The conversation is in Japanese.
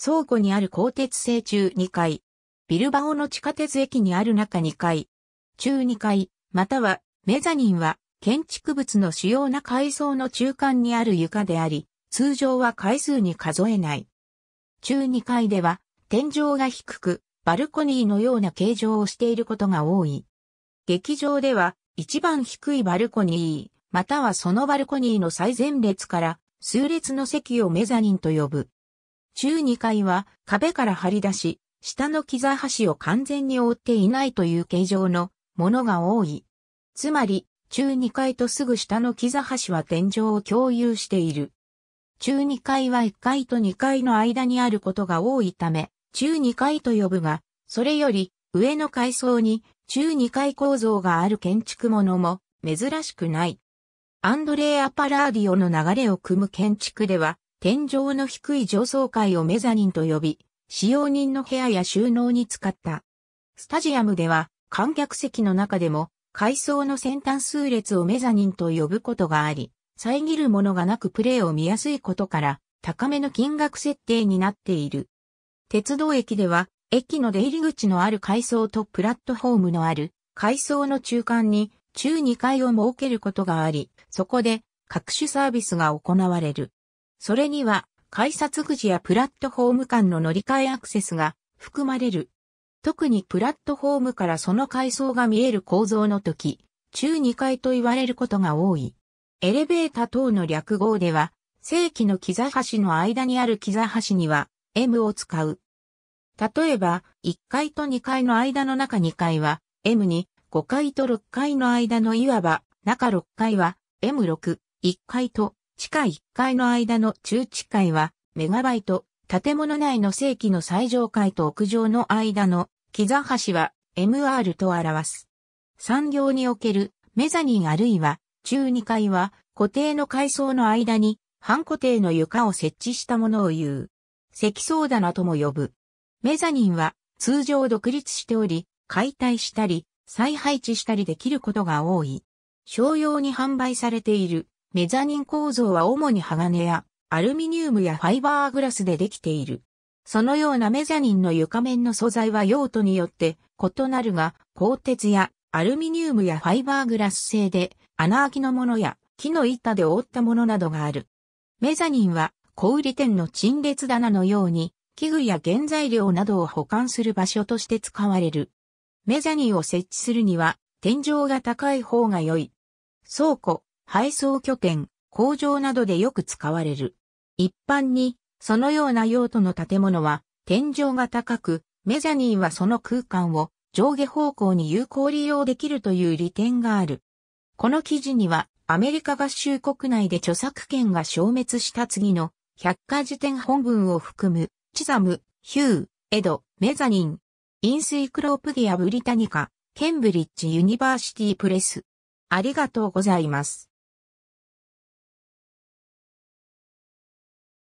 倉庫にある鋼鉄製中2階、ビルバオの地下鉄駅にある中2階、中2階、またはメザニンは建築物の主要な階層の中間にある床であり、通常は階数に数えない。中2階では天井が低く、バルコニーのような形状をしていることが多い。劇場では一番低いバルコニー、またはそのバルコニーの最前列から数列の席をメザニンと呼ぶ。中2階は壁から張り出し、下の木座端を完全に覆っていないという形状のものが多い。つまり、中2階とすぐ下の木座端は天井を共有している。中2階は1階と2階の間にあることが多いため、中2階と呼ぶが、それより上の階層に中2階構造がある建築物も珍しくない。アンドレーア・パラーディオの流れを組む建築では、天井の低い上層階をメザニンと呼び、使用人の部屋や収納に使った。スタジアムでは観客席の中でも階層の先端数列をメザニンと呼ぶことがあり、遮るものがなくプレーを見やすいことから高めの金額設定になっている。鉄道駅では駅の出入り口のある階層とプラットフォームのある階層の中間に中2階を設けることがあり、そこで各種サービスが行われる。それには、改札口やプラットフォーム間の乗り換えアクセスが含まれる。特にプラットフォームからその階層が見える構造の時、中2階と言われることが多い。エレベータ等の略号では、正規の木座橋の間にある木座橋には M を使う。例えば、1階と2階の間の中2階は M に、5階と6階の間のいわば中6階は M6、1階と地下1階の間の中地階は、メガバイト、建物内の正規の最上階と屋上の間の、木座橋は、MR と表す。産業における、メザニンあるいは、中2階は、固定の階層の間に、半固定の床を設置したものを言う。積層棚とも呼ぶ。メザニンは、通常独立しており、解体したり、再配置したりできることが多い。商用に販売されているメザニン構造は主に鋼やアルミニウムやファイバーグラスでできている。そのようなメザニンの床面の素材は用途によって異なるが、鋼鉄やアルミニウムやファイバーグラス製で穴あきのものや木の板で覆ったものなどがある。メザニンは小売店の陳列棚のように器具や原材料などを保管する場所として使われる。メザニンを設置するには天井が高い方が良い。倉庫、配送拠点、工場などでよく使われる。一般に、そのような用途の建物は、天井が高く、メジャニンはその空間を上下方向に有効利用できるという利点がある。この記事には、アメリカ合衆国内で著作権が消滅した次の百科事典本文を含む、チザム、ヒュー、エド、メザニン、インスイクロープディア・ブリタニカ、ケンブリッジ・ユニバーシティ・プレス。ありがとうございます。